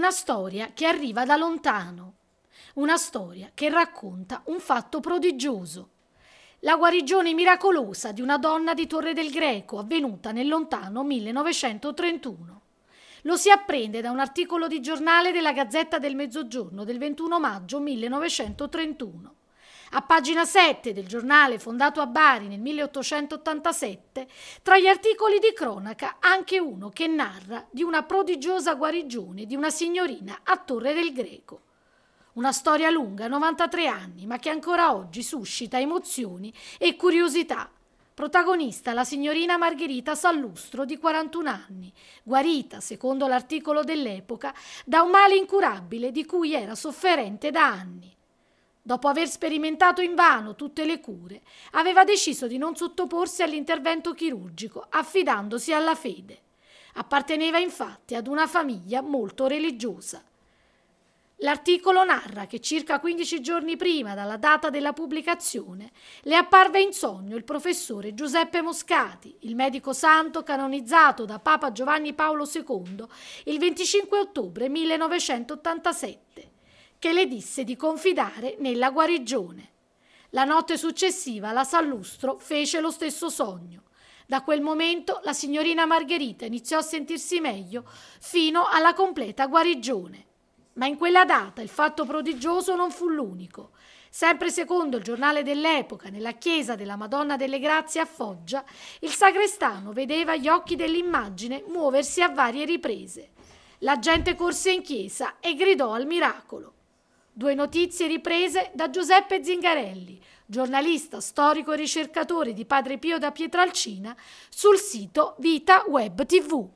una storia che arriva da lontano, una storia che racconta un fatto prodigioso. La guarigione miracolosa di una donna di Torre del Greco avvenuta nel lontano 1931. Lo si apprende da un articolo di giornale della Gazzetta del Mezzogiorno del 21 maggio 1931. A pagina 7 del giornale fondato a Bari nel 1887, tra gli articoli di cronaca anche uno che narra di una prodigiosa guarigione di una signorina a Torre del Greco. Una storia lunga, 93 anni, ma che ancora oggi suscita emozioni e curiosità. Protagonista la signorina Margherita Sallustro di 41 anni, guarita, secondo l'articolo dell'epoca, da un male incurabile di cui era sofferente da anni, dopo aver sperimentato invano tutte le cure, aveva deciso di non sottoporsi all'intervento chirurgico, affidandosi alla fede. Apparteneva infatti ad una famiglia molto religiosa. L'articolo narra che circa 15 giorni prima dalla data della pubblicazione le apparve in sogno il professore Giuseppe Moscati, il medico santo canonizzato da Papa Giovanni Paolo II il 25 ottobre 1987 che le disse di confidare nella guarigione. La notte successiva la Sallustro fece lo stesso sogno. Da quel momento la signorina Margherita iniziò a sentirsi meglio fino alla completa guarigione. Ma in quella data il fatto prodigioso non fu l'unico. Sempre secondo il giornale dell'epoca, nella chiesa della Madonna delle Grazie a Foggia, il sagrestano vedeva gli occhi dell'immagine muoversi a varie riprese. La gente corse in chiesa e gridò al miracolo. Due notizie riprese da Giuseppe Zingarelli, giornalista storico e ricercatore di Padre Pio da Pietralcina, sul sito Vita Web TV.